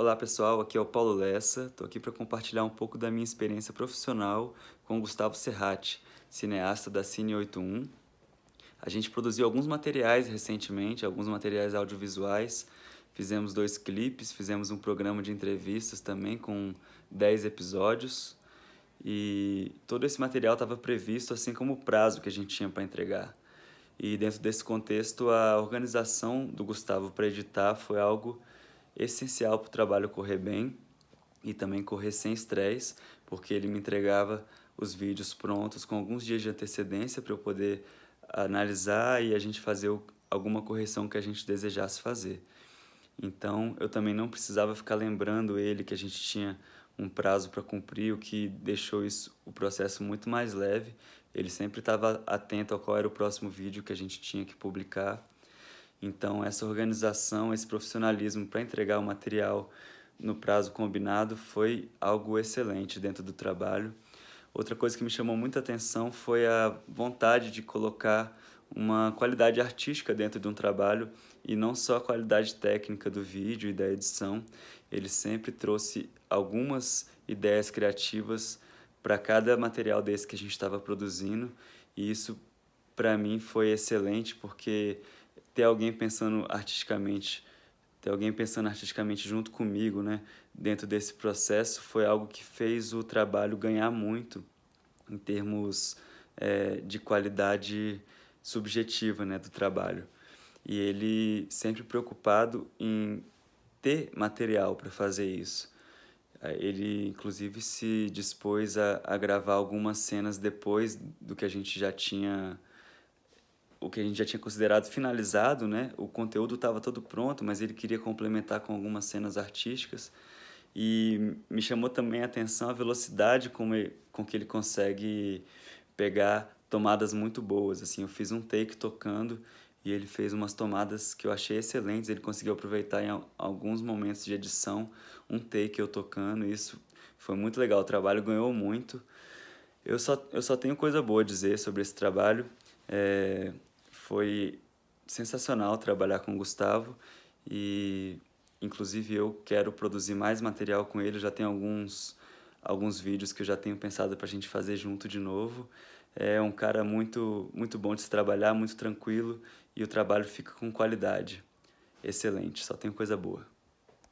Olá pessoal, aqui é o Paulo Lessa, estou aqui para compartilhar um pouco da minha experiência profissional com o Gustavo Serratti, cineasta da Cine 81. A gente produziu alguns materiais recentemente, alguns materiais audiovisuais, fizemos dois clipes, fizemos um programa de entrevistas também com 10 episódios e todo esse material estava previsto assim como o prazo que a gente tinha para entregar. E dentro desse contexto, a organização do Gustavo para editar foi algo essencial para o trabalho correr bem e também correr sem estresse, porque ele me entregava os vídeos prontos com alguns dias de antecedência para eu poder analisar e a gente fazer alguma correção que a gente desejasse fazer. Então, eu também não precisava ficar lembrando ele que a gente tinha um prazo para cumprir, o que deixou isso, o processo muito mais leve. Ele sempre estava atento a qual era o próximo vídeo que a gente tinha que publicar então, essa organização, esse profissionalismo para entregar o material no prazo combinado foi algo excelente dentro do trabalho. Outra coisa que me chamou muita atenção foi a vontade de colocar uma qualidade artística dentro de um trabalho e não só a qualidade técnica do vídeo e da edição. Ele sempre trouxe algumas ideias criativas para cada material desse que a gente estava produzindo e isso para mim foi excelente porque ter alguém pensando artisticamente, ter alguém pensando artisticamente junto comigo, né, dentro desse processo, foi algo que fez o trabalho ganhar muito em termos é, de qualidade subjetiva, né, do trabalho. E ele sempre preocupado em ter material para fazer isso. Ele, inclusive, se dispôs a, a gravar algumas cenas depois do que a gente já tinha o que a gente já tinha considerado finalizado, né? O conteúdo estava todo pronto, mas ele queria complementar com algumas cenas artísticas. E me chamou também a atenção a velocidade com, ele, com que ele consegue pegar tomadas muito boas. Assim, eu fiz um take tocando e ele fez umas tomadas que eu achei excelentes. Ele conseguiu aproveitar em alguns momentos de edição um take eu tocando. isso foi muito legal. O trabalho ganhou muito. Eu só, eu só tenho coisa boa a dizer sobre esse trabalho. É, foi sensacional trabalhar com o Gustavo e inclusive eu quero produzir mais material com ele, já tem alguns alguns vídeos que eu já tenho pensado para a gente fazer junto de novo. É um cara muito muito bom de se trabalhar, muito tranquilo e o trabalho fica com qualidade. Excelente, só tem coisa boa.